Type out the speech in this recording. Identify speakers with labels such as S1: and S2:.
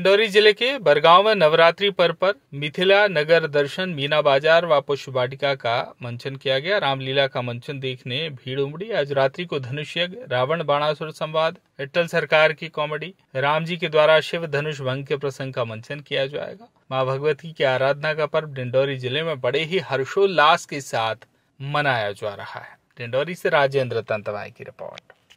S1: डिंडोरी जिले के बरगांव में नवरात्रि पर्व पर मिथिला नगर दर्शन मीना बाजार व पुष्प वाटिका का मंचन किया गया रामलीला का मंचन देखने भीड़ उमड़ी आज रात्रि को धनुष यज्ञ रावण बाणासुर संवाद अटल सरकार की कॉमेडी राम जी के द्वारा शिव धनुष भंग के प्रसंग का मंचन किया जाएगा माँ भगवती की आराधना का पर्व डिंडोरी जिले में बड़े ही हर्षोल्लास के साथ मनाया जा रहा है डिंडोरी से राजेंद्र तंतवाई की रिपोर्ट